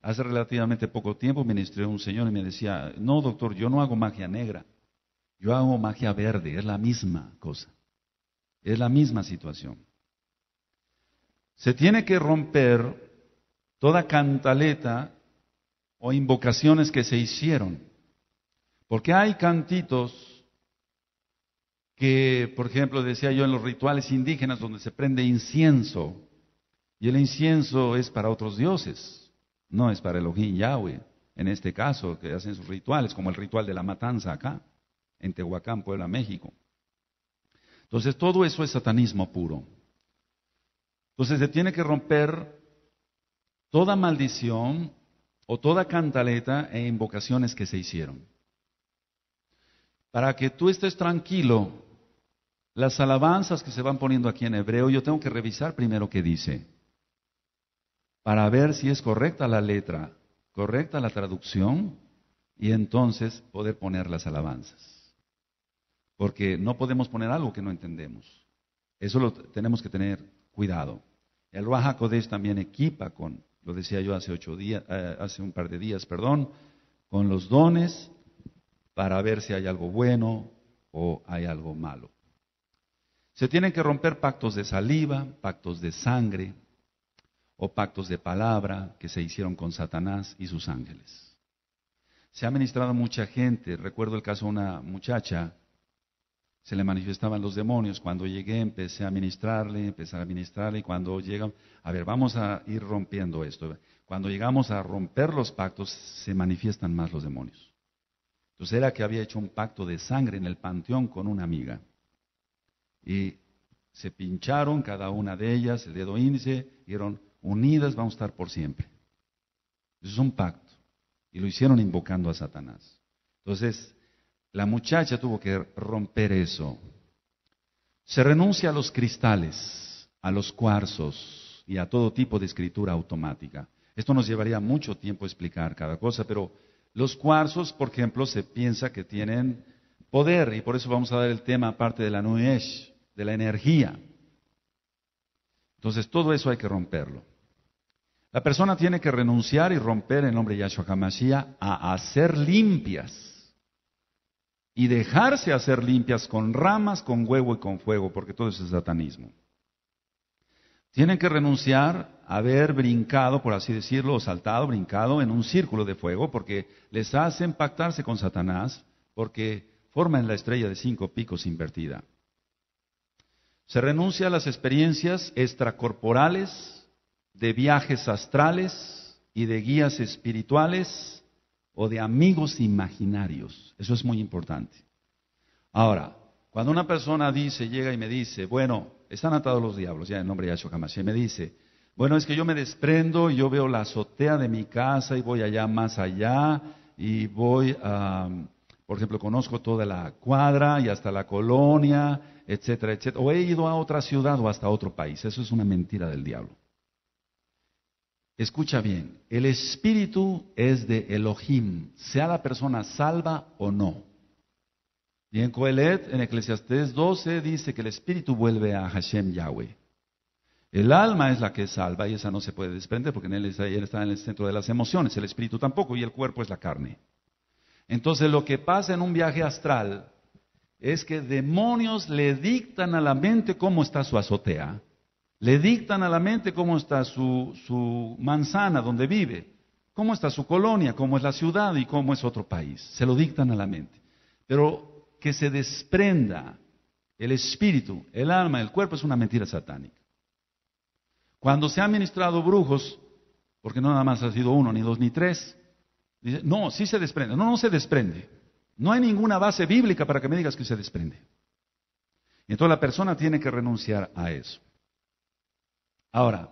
Hace relativamente poco tiempo ministré a un señor y me decía, no doctor, yo no hago magia negra, yo hago magia verde, es la misma cosa, es la misma situación. Se tiene que romper toda cantaleta o invocaciones que se hicieron porque hay cantitos que, por ejemplo, decía yo, en los rituales indígenas donde se prende incienso, y el incienso es para otros dioses, no es para el Elohim Yahweh, en este caso, que hacen sus rituales, como el ritual de la matanza acá, en Tehuacán, Puebla, México. Entonces, todo eso es satanismo puro. Entonces, se tiene que romper toda maldición o toda cantaleta e invocaciones que se hicieron. Para que tú estés tranquilo, las alabanzas que se van poniendo aquí en hebreo, yo tengo que revisar primero qué dice, para ver si es correcta la letra, correcta la traducción, y entonces poder poner las alabanzas. Porque no podemos poner algo que no entendemos. Eso lo tenemos que tener cuidado. El Ruach HaKodesh también equipa con, lo decía yo hace ocho días, eh, hace un par de días, perdón, con los dones para ver si hay algo bueno o hay algo malo. Se tienen que romper pactos de saliva, pactos de sangre o pactos de palabra que se hicieron con Satanás y sus ángeles. Se ha ministrado mucha gente. Recuerdo el caso de una muchacha, se le manifestaban los demonios. Cuando llegué empecé a ministrarle, empecé a ministrarle y cuando llegan, a ver, vamos a ir rompiendo esto. Cuando llegamos a romper los pactos, se manifiestan más los demonios. Entonces pues era que había hecho un pacto de sangre en el panteón con una amiga. Y se pincharon cada una de ellas el dedo índice y dijeron, unidas vamos a estar por siempre. Eso es un pacto. Y lo hicieron invocando a Satanás. Entonces, la muchacha tuvo que romper eso. Se renuncia a los cristales, a los cuarzos y a todo tipo de escritura automática. Esto nos llevaría mucho tiempo explicar cada cosa, pero los cuarzos, por ejemplo, se piensa que tienen poder y por eso vamos a dar el tema aparte de la nuesh, de la energía. Entonces todo eso hay que romperlo. La persona tiene que renunciar y romper en nombre de Yahshua HaMashiach a hacer limpias y dejarse hacer limpias con ramas, con huevo y con fuego, porque todo eso es satanismo. Tienen que renunciar a haber brincado, por así decirlo, o saltado, brincado en un círculo de fuego, porque les hace pactarse con Satanás, porque forman la estrella de cinco picos invertida. Se renuncia a las experiencias extracorporales, de viajes astrales y de guías espirituales o de amigos imaginarios. Eso es muy importante. Ahora, cuando una persona dice, llega y me dice, bueno, están atados los diablos, ya en nombre de Yahshua me dice, bueno, es que yo me desprendo y yo veo la azotea de mi casa y voy allá más allá y voy a, por ejemplo, conozco toda la cuadra y hasta la colonia, etcétera, etcétera. O he ido a otra ciudad o hasta otro país. Eso es una mentira del diablo. Escucha bien, el espíritu es de Elohim, sea la persona salva o no. Y en Coelet, en Eclesiastés 12, dice que el espíritu vuelve a Hashem Yahweh. El alma es la que salva y esa no se puede desprender porque en él está, en el centro de las emociones, el espíritu tampoco y el cuerpo es la carne. Entonces lo que pasa en un viaje astral es que demonios le dictan a la mente cómo está su azotea, le dictan a la mente cómo está su, su, manzana donde vive, cómo está su colonia, cómo es la ciudad y cómo es otro país. Se lo dictan a la mente. Pero que se desprenda el espíritu, el alma, el cuerpo, es una mentira satánica. Cuando se han ministrado brujos, porque no nada más ha sido uno, ni dos, ni tres, dice, no, sí se desprende. No, no se desprende. No hay ninguna base bíblica para que me digas que se desprende. Entonces la persona tiene que renunciar a eso. Ahora,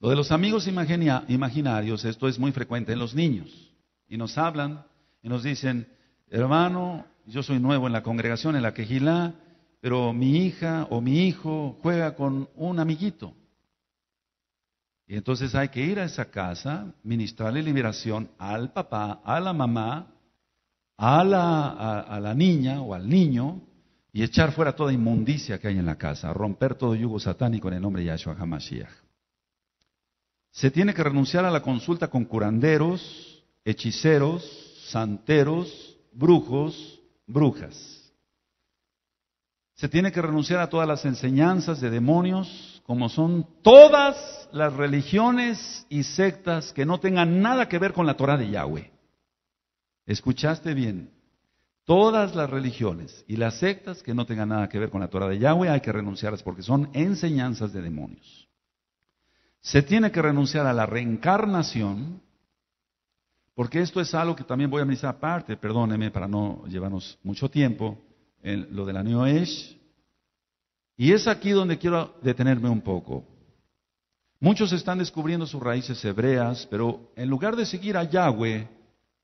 lo de los amigos imaginarios, esto es muy frecuente en los niños. Y nos hablan y nos dicen, hermano, yo soy nuevo en la congregación en la quejilá, pero mi hija o mi hijo juega con un amiguito. Y entonces hay que ir a esa casa, ministrarle liberación al papá, a la mamá, a la, la niña o al niño, y echar fuera toda inmundicia que hay en la casa, romper todo yugo satánico en el nombre de Yahshua HaMashiach. Se tiene que renunciar a la consulta con curanderos, hechiceros, santeros, brujos, brujas. Se tiene que renunciar a todas las enseñanzas de demonios, como son todas las religiones y sectas que no tengan nada que ver con la Torah de Yahweh. Escuchaste bien. Todas las religiones y las sectas que no tengan nada que ver con la Torah de Yahweh hay que renunciarlas porque son enseñanzas de demonios. Se tiene que renunciar a la reencarnación, porque esto es algo que también voy a mencionar aparte, perdóneme para no llevarnos mucho tiempo, en lo de la New Y es aquí donde quiero detenerme un poco. Muchos están descubriendo sus raíces hebreas, pero en lugar de seguir a Yahweh,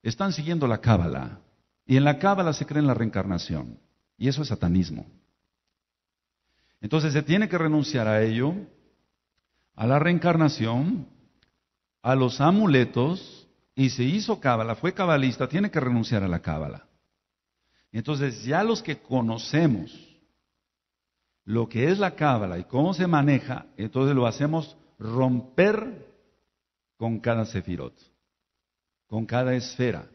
están siguiendo la Cábala. Y en la Cábala se cree en la reencarnación. Y eso es satanismo. Entonces se tiene que renunciar a ello, a la reencarnación, a los amuletos, y se hizo cábala, fue cabalista, tiene que renunciar a la cábala. Entonces, ya los que conocemos lo que es la cábala y cómo se maneja, entonces lo hacemos romper con cada sefirot, con cada esfera,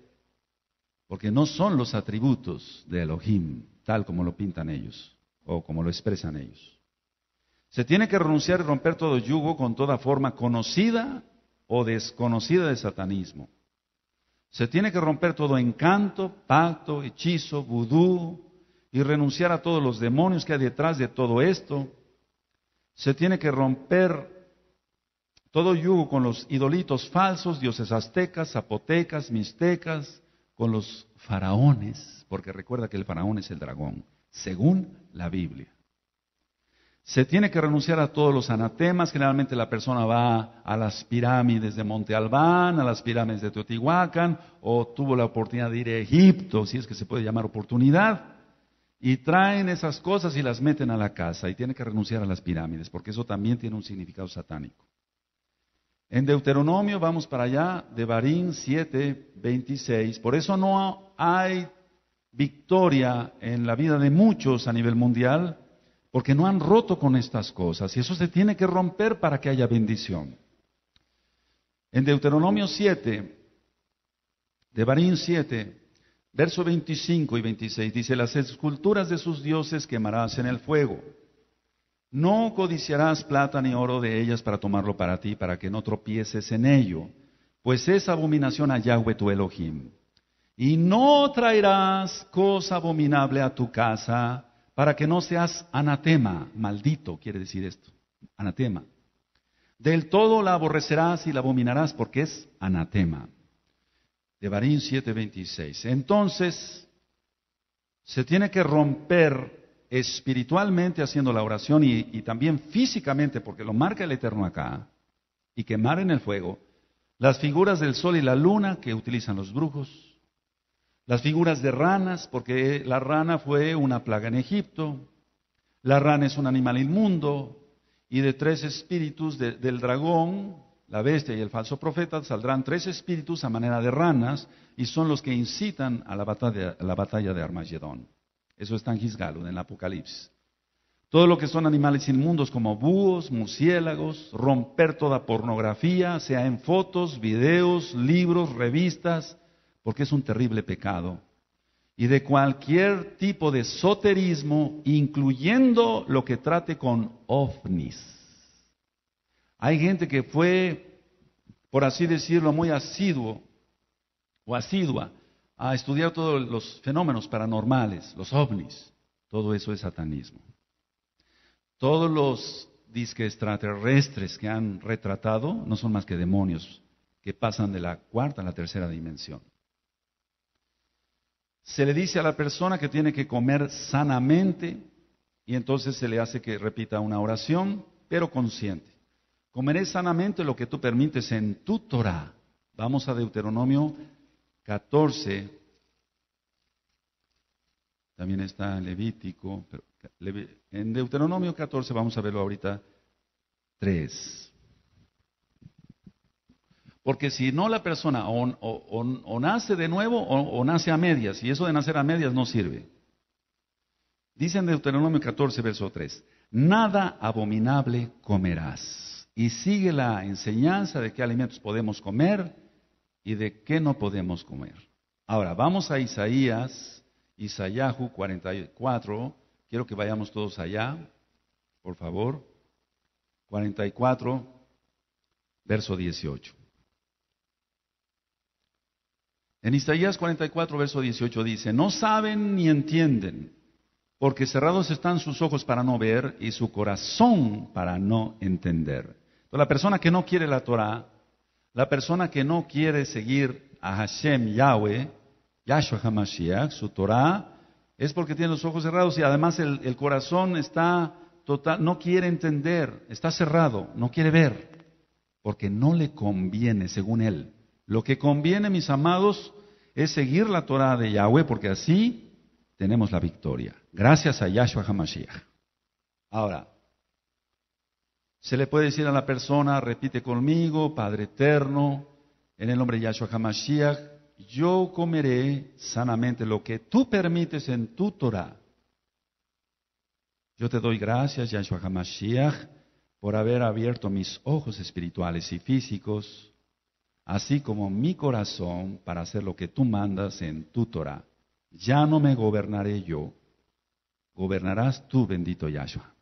porque no son los atributos de Elohim, tal como lo pintan ellos o como lo expresan ellos. Se tiene que renunciar y romper todo yugo con toda forma conocida o desconocida de satanismo. Se tiene que romper todo encanto, pacto, hechizo, vudú y renunciar a todos los demonios que hay detrás de todo esto. Se tiene que romper todo yugo con los idolitos falsos, dioses aztecas, zapotecas, mixtecas, con los faraones, porque recuerda que el faraón es el dragón, según la Biblia. Se tiene que renunciar a todos los anatemas. Generalmente la persona va a las pirámides de Monte Albán, a las pirámides de Teotihuacán, o tuvo la oportunidad de ir a Egipto, si es que se puede llamar oportunidad. Y traen esas cosas y las meten a la casa y tiene que renunciar a las pirámides, porque eso también tiene un significado satánico. En Deuteronomio, vamos para allá, de Barín 7, 26. Por eso no hay victoria en la vida de muchos a nivel mundial porque no han roto con estas cosas y eso se tiene que romper para que haya bendición. En Deuteronomio 7, de Barín 7, verso 25 y 26 dice, las esculturas de sus dioses quemarás en el fuego. No codiciarás plata ni oro de ellas para tomarlo para ti, para que no tropieces en ello, pues es abominación a Yahweh tu Elohim. Y no traerás cosa abominable a tu casa, para que no seas anatema, maldito quiere decir esto, anatema. Del todo la aborrecerás y la abominarás porque es anatema. De Barín 7:26. Entonces, se tiene que romper espiritualmente haciendo la oración y, y también físicamente, porque lo marca el Eterno acá, y quemar en el fuego las figuras del sol y la luna que utilizan los brujos, las figuras de ranas, porque la rana fue una plaga en Egipto. La rana es un animal inmundo. Y de tres espíritus del dragón, la bestia y el falso profeta, saldrán tres espíritus a manera de ranas y son los que incitan a la batalla, de Armagedón. Eso está en Gisgalo, en el Apocalipsis. Todo lo que son animales inmundos como búhos, murciélagos, romper toda pornografía, sea en fotos, videos, libros, revistas, porque es un terrible pecado, y de cualquier tipo de esoterismo, incluyendo lo que trate con ovnis. Hay gente que fue, por así decirlo, muy asiduo o asidua a estudiar todos los fenómenos paranormales, los ovnis. Todo eso es satanismo. Todos los disques extraterrestres que han retratado no son más que demonios que pasan de la cuarta a la tercera dimensión se le dice a la persona que tiene que comer sanamente y entonces se le hace que repita una oración, pero consciente. Comeré sanamente lo que tú permites en tu Torah. Vamos a Deuteronomio 14. También está Levítico. en Deuteronomio 14 vamos a verlo ahorita 3. Porque si no, la persona o, nace de nuevo o, nace a medias, y eso de nacer a medias no sirve. Dicen en Deuteronomio 14, verso 3, nada abominable comerás. Y sigue la enseñanza de qué alimentos podemos comer y de qué no podemos comer. Ahora, vamos a Isaías, Isayahu 44, quiero que vayamos todos allá, por favor. 44, verso 18. En Isaías 44, verso 18 dice, no saben ni entienden, porque cerrados están sus ojos para no ver y su corazón para no entender. la persona que no quiere la Torah, la persona que no quiere seguir a Hashem Yahweh, Yahshua HaMashiach, su Torah, es porque tiene los ojos cerrados y además el, el corazón está total, no quiere entender, está cerrado, no quiere ver, porque no le conviene según él. Lo que conviene, mis amados, es seguir la Torah de Yahweh, porque así tenemos la victoria. Gracias a Yahshua HaMashiach. Ahora, se le puede decir a la persona, repite conmigo, Padre Eterno, en el nombre de Yahshua HaMashiach, yo comeré sanamente lo que tú permites en tu Torah. Yo te doy gracias, Yahshua HaMashiach, por haber abierto mis ojos espirituales y físicos así como mi corazón para hacer lo que tú mandas en tu Torah. Ya no me gobernaré yo, gobernarás tú, bendito Yahshua.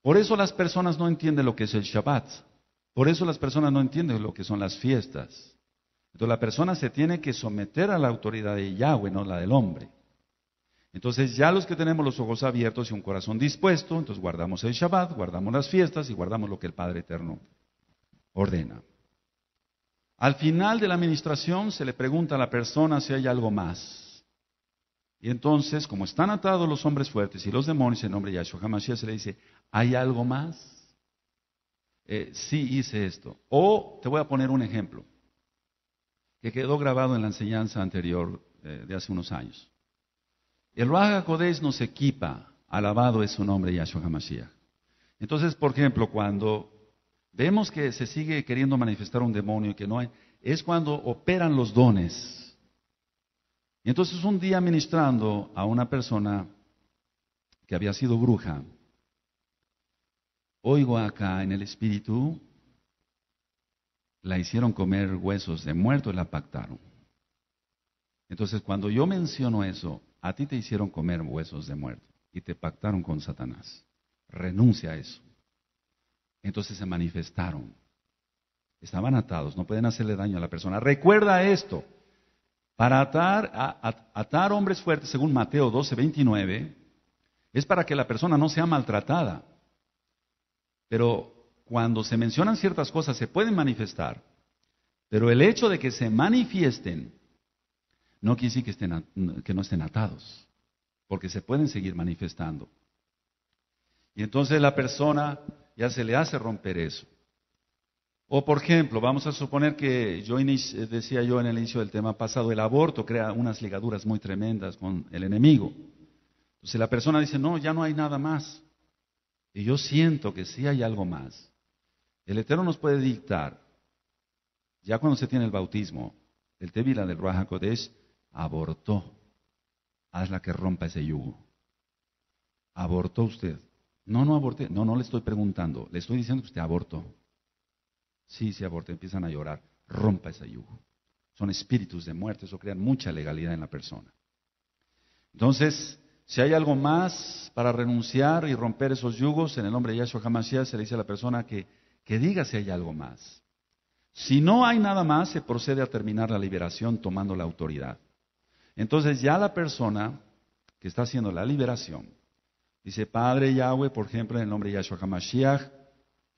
Por eso las personas no entienden lo que es el Shabbat. Por eso las personas no entienden lo que son las fiestas. Entonces la persona se tiene que someter a la autoridad de Yahweh, no la del hombre. Entonces ya los que tenemos los ojos abiertos y un corazón dispuesto, entonces guardamos el Shabbat, guardamos las fiestas y guardamos lo que el Padre Eterno ordena. Al final de la administración se le pregunta a la persona si hay algo más. Y entonces, como están atados los hombres fuertes y los demonios en nombre de Yahshua HaMashiach, se le dice, ¿hay algo más? si eh, sí hice esto. O te voy a poner un ejemplo que quedó grabado en la enseñanza anterior eh, de hace unos años. El Raja nos equipa, alabado es su nombre Yahshua HaMashiach. Entonces, por ejemplo, cuando vemos que se sigue queriendo manifestar un demonio que no hay, es cuando operan los dones. Y entonces un día ministrando a una persona que había sido bruja, oigo acá en el espíritu, la hicieron comer huesos de muerto y la pactaron. Entonces cuando yo menciono eso, a ti te hicieron comer huesos de muerto y te pactaron con Satanás. Renuncia a eso. Entonces se manifestaron. Estaban atados, no pueden hacerle daño a la persona. Recuerda esto. Para atar, a, atar hombres fuertes, según Mateo 12, 29, es para que la persona no sea maltratada. Pero cuando se mencionan ciertas cosas se pueden manifestar, pero el hecho de que se manifiesten no quiere decir que, estén, que no estén atados, porque se pueden seguir manifestando. Y entonces la persona ya se le hace romper eso. O por ejemplo, vamos a suponer que yo eh, decía yo en el inicio del tema pasado, el aborto crea unas ligaduras muy tremendas con el enemigo. Entonces la persona dice, no, ya no hay nada más. Y yo siento que sí hay algo más. El Eterno nos puede dictar, ya cuando se tiene el bautismo, el Tevila del Ruaja Kodesh abortó. Hazla que rompa ese yugo. Abortó usted. No, no aborté. No, no le estoy preguntando. Le estoy diciendo que usted abortó. Sí, sí aborté. Empiezan a llorar. Rompa ese yugo. Son espíritus de muerte. Eso crea mucha legalidad en la persona. Entonces, si hay algo más para renunciar y romper esos yugos, en el nombre de Yahshua HaMashiach se le dice a la persona que, que diga si hay algo más. Si no hay nada más, se procede a terminar la liberación tomando la autoridad. Entonces ya la persona que está haciendo la liberación Dice, Padre Yahweh, por ejemplo, en el nombre de Yahshua HaMashiach,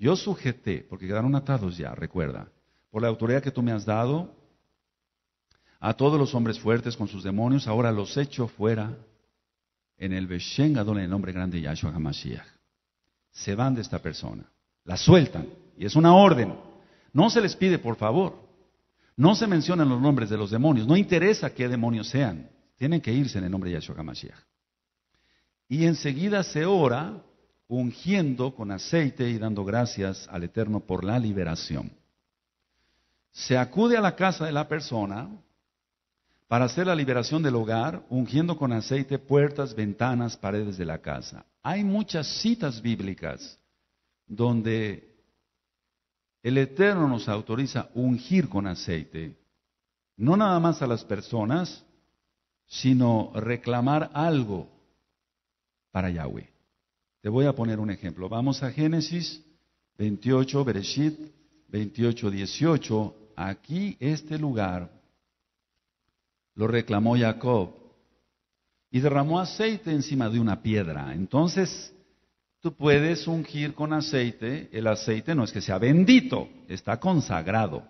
yo sujeté, porque quedaron atados ya, recuerda, por la autoridad que tú me has dado, a todos los hombres fuertes con sus demonios, ahora los echo fuera en el Beshen donde en el nombre grande de Yahshua HaMashiach. Se van de esta persona, la sueltan, y es una orden. No se les pide, por favor. No se mencionan los nombres de los demonios, no interesa qué demonios sean. Tienen que irse en el nombre de Yahshua HaMashiach. Y enseguida se ora ungiendo con aceite y dando gracias al Eterno por la liberación. Se acude a la casa de la persona para hacer la liberación del hogar, ungiendo con aceite puertas, ventanas, paredes de la casa. Hay muchas citas bíblicas donde el Eterno nos autoriza ungir con aceite, no nada más a las personas, sino reclamar algo para Yahweh. Te voy a poner un ejemplo. Vamos a Génesis 28, Bereshit 28, 18. Aquí este lugar lo reclamó Jacob y derramó aceite encima de una piedra. Entonces, tú puedes ungir con aceite. El aceite no es que sea bendito, está consagrado.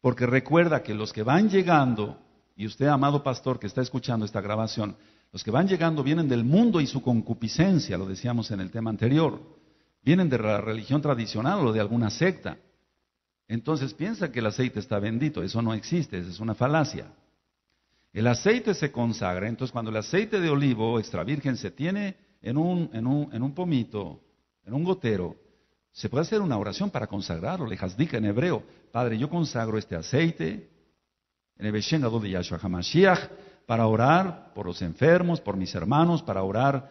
Porque recuerda que los que van llegando, y usted, amado pastor que está escuchando esta grabación, los que van llegando vienen del mundo y su concupiscencia, lo decíamos en el tema anterior. Vienen de la religión tradicional o de alguna secta. Entonces piensa que el aceite está bendito. Eso no existe, es una falacia. El aceite se consagra. Entonces cuando el aceite de olivo extra virgen se tiene en un, en un, pomito, en un gotero, se puede hacer una oración para consagrarlo. Le en hebreo. Padre, yo consagro este aceite. En el Yahshua HaMashiach para orar por los enfermos, por mis hermanos, para orar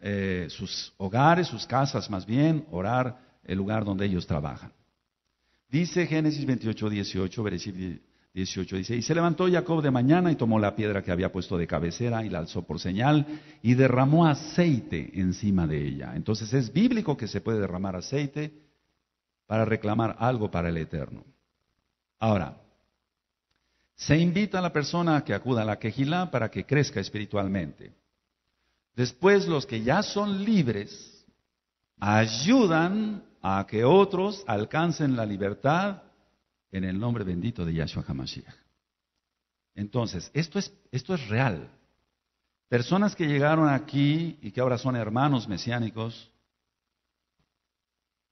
eh, sus hogares, sus casas más bien, orar el lugar donde ellos trabajan. Dice Génesis 28, 18, versículo 18, dice, y se levantó Jacob de mañana y tomó la piedra que había puesto de cabecera y la alzó por señal y derramó aceite encima de ella. Entonces es bíblico que se puede derramar aceite para reclamar algo para el Eterno. Ahora, se invita a la persona que acuda a la quejilá para que crezca espiritualmente. Después los que ya son libres ayudan a que otros alcancen la libertad en el nombre bendito de Yahshua HaMashiach. Entonces, esto es, esto es real. Personas que llegaron aquí y que ahora son hermanos mesiánicos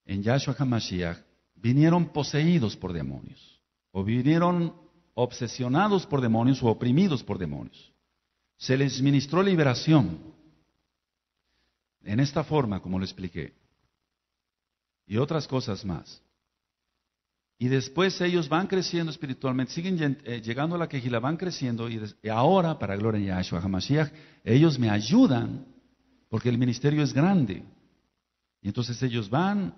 en Yahshua HaMashiach vinieron poseídos por demonios o vinieron obsesionados por demonios o oprimidos por demonios. Se les ministró liberación en esta forma, como lo expliqué, y otras cosas más. Y después ellos van creciendo espiritualmente, siguen eh, llegando a la quejila, van creciendo, y, ahora, para gloria de Yahshua HaMashiach, ellos me ayudan, porque el ministerio es grande. Y entonces ellos van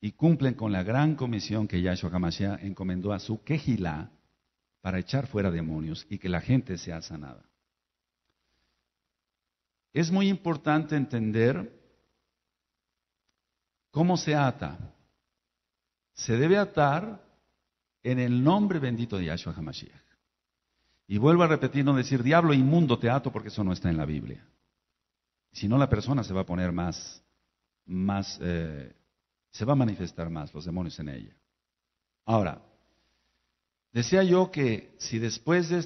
y cumplen con la gran comisión que Yahshua HaMashiach encomendó a su quejila, para echar fuera demonios y que la gente sea sanada. Es muy importante entender cómo se ata. Se debe atar en el nombre bendito de Yahshua HaMashiach. Y vuelvo a repetir, no decir, diablo inmundo te ato porque eso no está en la Biblia. Si no, la persona se va a poner más, más, eh, se va a manifestar más los demonios en ella. Ahora, Decía yo que si después de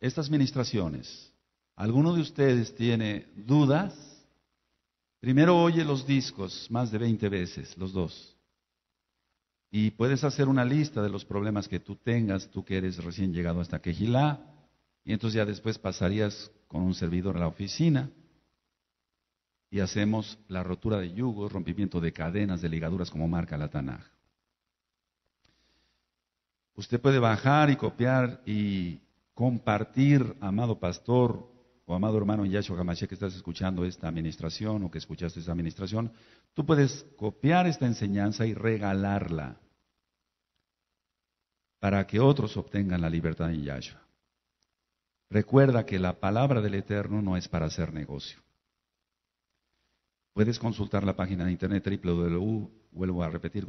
estas ministraciones alguno de ustedes tiene dudas, primero oye los discos más de 20 veces, los dos. Y puedes hacer una lista de los problemas que tú tengas, tú que eres recién llegado hasta Quejilá, y entonces ya después pasarías con un servidor a la oficina y hacemos la rotura de yugos, rompimiento de cadenas, de ligaduras como marca la Tanaj. Usted puede bajar y copiar y compartir, amado pastor o amado hermano Yahshua Hamashiach que estás escuchando esta administración o que escuchaste esta administración, tú puedes copiar esta enseñanza y regalarla para que otros obtengan la libertad en Yahshua. Recuerda que la palabra del Eterno no es para hacer negocio. Puedes consultar la página de internet www, vuelvo a repetir,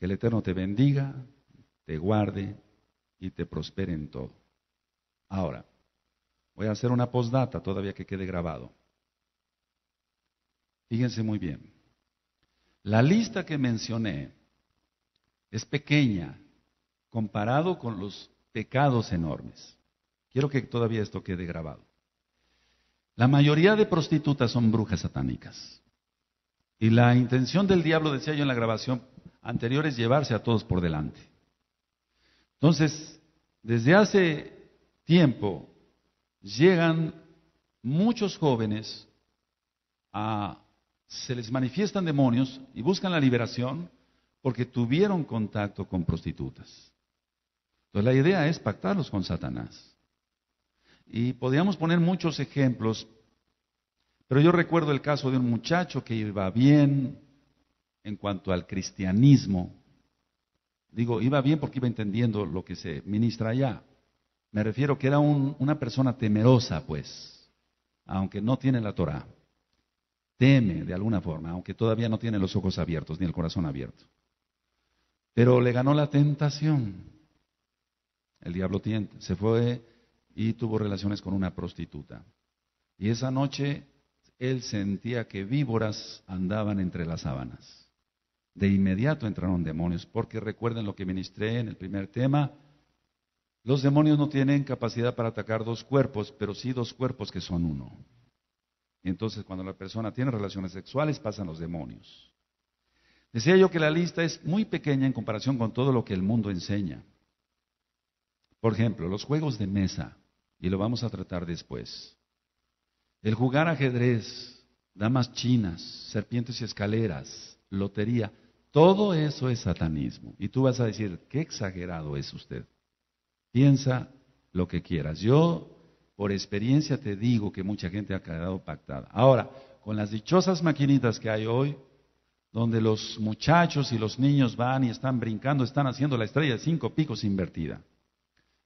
que el Eterno te bendiga, te guarde y te prospere en todo. Ahora, voy a hacer una postdata todavía que quede grabado. Fíjense muy bien. La lista que mencioné es pequeña comparado con los pecados enormes. Quiero que todavía esto quede grabado. La mayoría de prostitutas son brujas satánicas. Y la intención del diablo, decía yo en la grabación anteriores llevarse a todos por delante. Entonces, desde hace tiempo llegan muchos jóvenes a se les manifiestan demonios y buscan la liberación porque tuvieron contacto con prostitutas. Entonces la idea es pactarlos con Satanás. Y podríamos poner muchos ejemplos, pero yo recuerdo el caso de un muchacho que iba bien, en cuanto al cristianismo. Digo, iba bien porque iba entendiendo lo que se ministra allá. Me refiero que era una persona temerosa, pues, aunque no tiene la Torah. Teme de alguna forma, aunque todavía no tiene los ojos abiertos ni el corazón abierto. Pero le ganó la tentación. El diablo Se fue y tuvo relaciones con una prostituta. Y esa noche él sentía que víboras andaban entre las sábanas de inmediato entraron demonios, porque recuerden lo que ministré en el primer tema, los demonios no tienen capacidad para atacar dos cuerpos, pero sí dos cuerpos que son uno. Entonces, cuando la persona tiene relaciones sexuales, pasan los demonios. Decía yo que la lista es muy pequeña en comparación con todo lo que el mundo enseña. Por ejemplo, los juegos de mesa, y lo vamos a tratar después. El jugar ajedrez, damas chinas, serpientes y escaleras, lotería. Todo eso es satanismo. Y tú vas a decir, qué exagerado es usted. Piensa lo que quieras. Yo, por experiencia, te digo que mucha gente ha quedado pactada. Ahora, con las dichosas maquinitas que hay hoy, donde los muchachos y los niños van y están brincando, están haciendo la estrella de cinco picos invertida.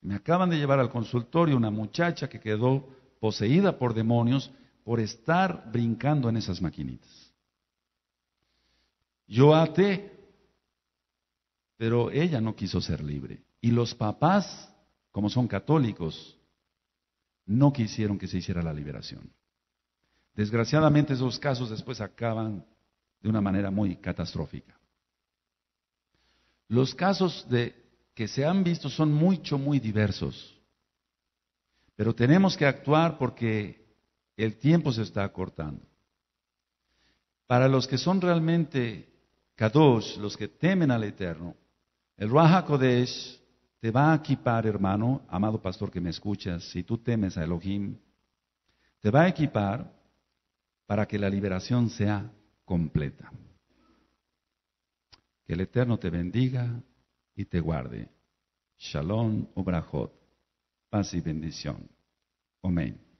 Me acaban de llevar al consultorio una muchacha que quedó poseída por demonios por estar brincando en esas maquinitas. Yo até, pero ella no quiso ser libre. Y los papás, como son católicos, no quisieron que se hiciera la liberación. Desgraciadamente esos casos después acaban de una manera muy catastrófica. Los casos de, que se han visto son mucho, muy diversos. Pero tenemos que actuar porque el tiempo se está acortando. Para los que son realmente Kadosh, los que temen al Eterno. El Ruach HaKodesh te va a equipar, hermano, amado pastor que me escuchas, si tú temes a Elohim, te va a equipar para que la liberación sea completa. Que el Eterno te bendiga y te guarde. Shalom Ubrahot. Paz y bendición. Amén.